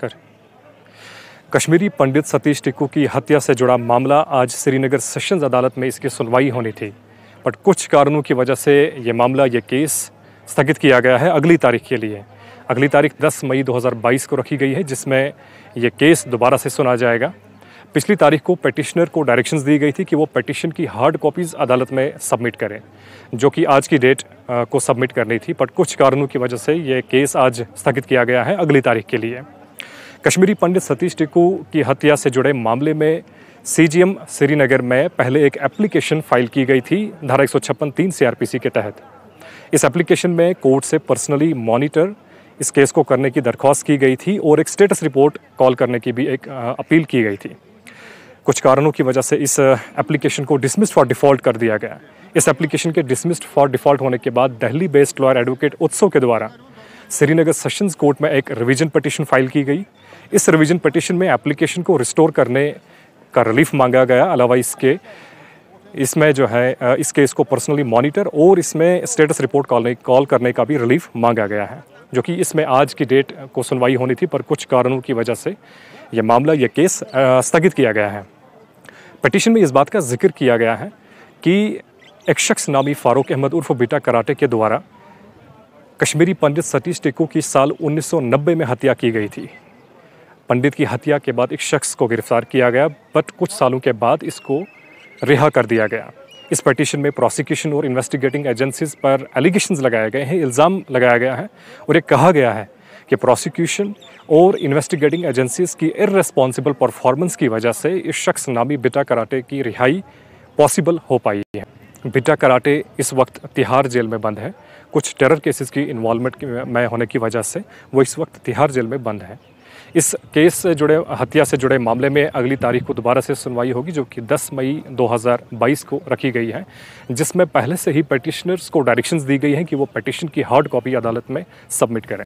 कर कश्मीरी पंडित सतीश टिक्कू की हत्या से जुड़ा मामला आज श्रीनगर सेशंस अदालत में इसकी सुनवाई होनी थी बट कुछ कारणों की वजह से ये मामला ये केस स्थगित किया गया है अगली तारीख के लिए अगली तारीख 10 मई 2022 को रखी गई है जिसमें यह केस दोबारा से सुना जाएगा पिछली तारीख को पटिशनर को डायरेक्शंस दी गई थी कि वो पटिशन की हार्ड कॉपीज़ अदालत में सबमिट करें जो कि आज की डेट को सबमिट करनी थी बट कुछ कारणों की वजह से ये केस आज स्थगित किया गया है अगली तारीख के लिए कश्मीरी पंडित सतीश टिकू की हत्या से जुड़े मामले में सीजीएम श्रीनगर में पहले एक एप्लीकेशन फाइल की गई थी धारा एक सौ छप्पन तीन सी के तहत इस एप्लीकेशन में कोर्ट से पर्सनली मॉनिटर इस केस को करने की दरख्वास्त की गई थी और एक स्टेटस रिपोर्ट कॉल करने की भी एक अपील की गई थी कुछ कारणों की वजह से इस एप्लीकेशन को डिसमिस्ड फॉर डिफॉल्ट कर दिया गया इस एप्लीकेशन के डिसमिस्ड फॉर डिफॉल्ट होने के बाद दिल्ली बेस्ड लॉयर एडवोकेट उत्सव के द्वारा श्रीनगर सेशंस कोर्ट में एक रिवीजन पटिशन फाइल की गई इस रिवीजन पटिशन में एप्लीकेशन को रिस्टोर करने का रिलीफ मांगा गया अलावा इसके इसमें जो है इस केस को पर्सनली मॉनिटर और इसमें स्टेटस रिपोर्ट कॉल कॉल करने का भी रिलीफ मांगा गया है जो कि इसमें आज की डेट को सुनवाई होनी थी पर कुछ कारणों की वजह से यह मामला यह केस स्थगित किया गया है पटिशन में इस बात का जिक्र किया गया है कि एक शख्स नामी फारूक अहमद उर्फ बेटा कराटे के द्वारा कश्मीरी पंडित सतीश टेकू की साल 1990 में हत्या की गई थी पंडित की हत्या के बाद एक शख्स को गिरफ्तार किया गया बट कुछ सालों के बाद इसको रिहा कर दिया गया इस पटिशन में प्रोसिक्यूशन और इन्वेस्टिगेटिंग एजेंसीज पर एलिगेशन लगाए गए हैं इल्ज़ाम लगाया गया है और ये कहा गया है कि प्रोसिक्यूशन और इन्वेस्टिगेटिंग एजेंसीज की इरेस्पॉन्सिबल परफॉर्मेंस की वजह से इस शख्स नामी बिटा कराटे की रिहाई पॉसिबल हो पाई है बिट्टा कराटे इस वक्त तिहाड़ जेल में बंद है कुछ टेरर केसेस की इन्वॉल्वमेंट में होने की वजह से वो इस वक्त तिहाड़ जेल में बंद है इस केस से जुड़े हत्या से जुड़े मामले में अगली तारीख को दोबारा से सुनवाई होगी जो कि 10 मई 2022 को रखी गई है जिसमें पहले से ही पटिशनर्स को डायरेक्शंस दी गई हैं कि वो पटिशन की हार्ड कॉपी अदालत में सबमिट करें